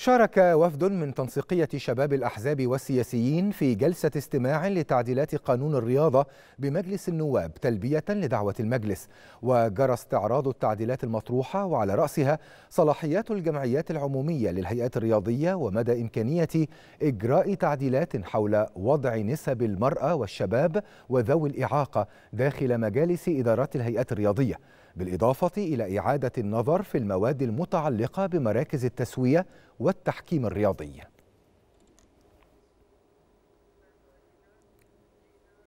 شارك وفد من تنسيقية شباب الأحزاب والسياسيين في جلسة استماع لتعديلات قانون الرياضة بمجلس النواب تلبية لدعوة المجلس وجرى استعراض التعديلات المطروحة وعلى رأسها صلاحيات الجمعيات العمومية للهيئات الرياضية ومدى إمكانية إجراء تعديلات حول وضع نسب المرأة والشباب وذوي الإعاقة داخل مجالس إدارات الهيئات الرياضية بالإضافة إلى إعادة النظر في المواد المتعلقة بمراكز التسوية والتحكيم الرياضي